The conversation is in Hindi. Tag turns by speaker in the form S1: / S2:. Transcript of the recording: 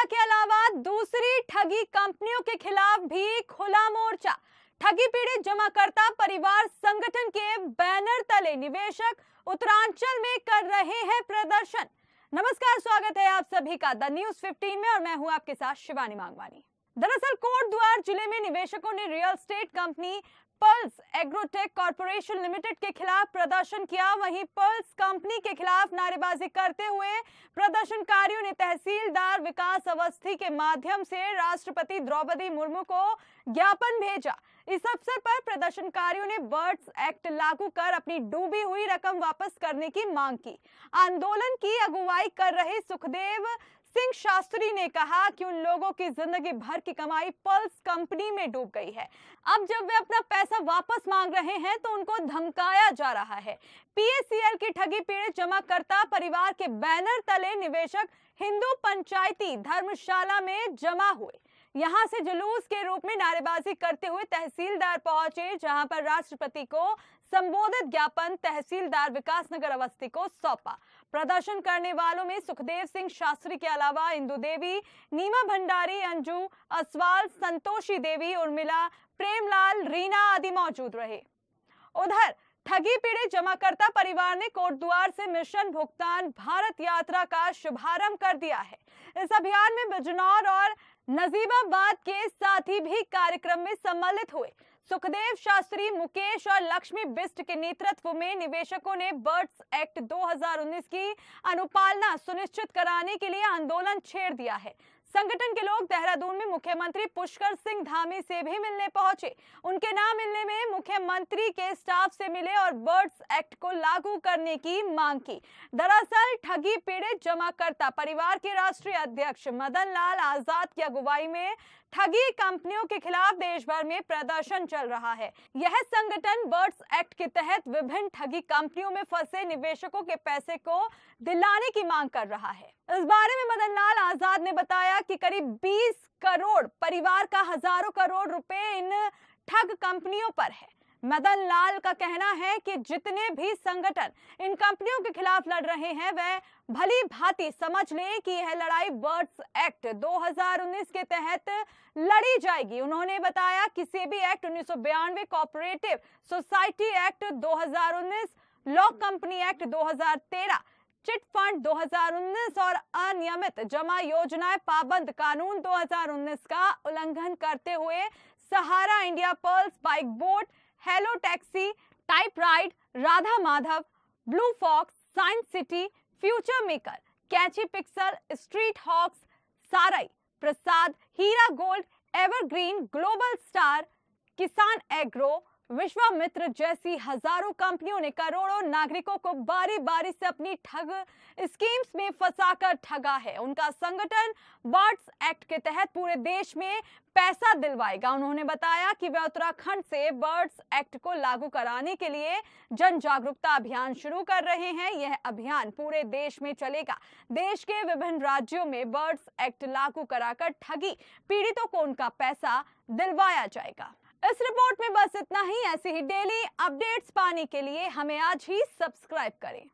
S1: इंडिया के अलावा दूसरी ठगी कंपनियों के खिलाफ भी खुला मोर्चा ठगी पीड़ित जमाकर्ता परिवार संगठन के बैनर तले निवेशक उत्तरांचल में कर रहे हैं प्रदर्शन नमस्कार स्वागत है आप सभी का द न्यूज 15 में और मैं हूं आपके साथ शिवानी मांगवानी दरअसल कोटद्वार जिले में निवेशकों ने real estate company Pearls Agrotech corporation limited के खिलाफ प्रदर्शन किया वहीं पल्स कंपनी के खिलाफ नारेबाजी करते हुए प्रदर्शनकारियों ने तहसीलदार विकास अवस्थी के माध्यम से राष्ट्रपति द्रौपदी मुर्मू को ज्ञापन भेजा इस अवसर पर प्रदर्शनकारियों ने बर्ड्स एक्ट लागू कर अपनी डूबी हुई रकम वापस करने की मांग की आंदोलन की अगुवाई कर रहे सुखदेव सिंह शास्त्री ने कहा कि उन लोगों की जिंदगी भर की कमाई पल्स कंपनी में डूब गई है अब जब वे अपना पैसा वापस मांग रहे हैं तो उनको धमकाया जा रहा है पीएसीएल की ठगी पीड़ित जमाकर्ता परिवार के बैनर तले निवेशक हिंदू पंचायती धर्मशाला में जमा हुए यहां से जुलूस के रूप में नारेबाजी करते हुए तहसीलदार पहुंचे जहां पर राष्ट्रपति को संबोधित ज्ञापन तहसीलदार विकास नगर अवस्थी को सौंपा प्रदर्शन करने वालों में सुखदेव सिंह शास्त्री के अलावा इंदु देवी नीमा भंडारी अंजू असवाल संतोषी देवी उर्मिला प्रेमलाल रीना आदि मौजूद रहे उधर ठगी पीड़ित जमाकर्ता परिवार ने कोटद्वार से मिशन भुगतान भारत यात्रा का शुभारंभ कर दिया है इस अभियान में बिजनौर और नजीबाबाद के साथी भी कार्यक्रम में सम्मिलित हुए सुखदेव शास्त्री मुकेश और लक्ष्मी बिस्ट के नेतृत्व में निवेशकों ने बर्ड्स एक्ट 2019 की अनुपालना सुनिश्चित कराने के लिए आंदोलन छेड़ दिया है संगठन के लोग देहरादून में मुख्यमंत्री पुष्कर सिंह धामी से भी मिलने पहुंचे उनके नाम मिलने में मुख्यमंत्री के स्टाफ से मिले और बर्ड्स एक्ट को लागू करने की मांग की दरअसल ठगी पीड़ित जमाकर्ता परिवार के राष्ट्रीय अध्यक्ष मदन लाल आजाद की अगुवाई में ठगी कंपनियों के खिलाफ देश भर में प्रदर्शन चल रहा है यह संगठन बर्ड्स एक्ट के तहत विभिन्न ठगी कंपनियों में फंसे निवेशकों के पैसे को दिलाने की मांग कर रहा है इस बारे में मदन लाल आजाद ने बताया कि करीब 20 करोड़ परिवार का हजारों करोड़ रुपए इन ठग कंपनियों पर है मदन लाल का कहना है कि जितने भी संगठन इन कंपनियों के खिलाफ लड़ रहे हैं वह भली भांति समझ ले कि यह लड़ाई बर्ड्स एक्ट 2019 के तहत लड़ी जाएगी उन्होंने बताया कि सेबी एक्ट उन्नीस सौ बयानवे cooperative society act 2019 law company act 2013 chit fund 2019 और अनियमित जमा योजनाएं पाबंद कानून 2019 का उल्लंघन करते हुए Sahara India Pearls bike bot hello taxi type ride Radha Madhav blue fox science city future maker catchy pixel street hawks Sarai Prasad Heera gold evergreen global star Kisan agro Vishwamitra जैसी हजारों कंपनियों ने करोड़ों नागरिकों को बारी बारी से अपनी ठग स्कीम्स में फंसाकर ठगा है उनका संगठन वाट्स एक्ट के तहत पूरे देश में पैसा दिलवाएगा उन्होंने बताया कि वह उत्तराखंड से बर्ड्स एक्ट को लागू कराने के लिए जन जागरूकता अभियान शुरू कर रहे हैं यह अभियान पूरे देश में चलेगा देश के विभिन्न राज्यों में बर्ड्स एक्ट लागू कराकर ठगी पीड़ितों को उनका पैसा दिलवाया जाएगा इस रिपोर्ट में बस इतना ही ऐसे ही डेली अपडेट्स पाने के लिए हमें आज ही सब्सक्राइब करें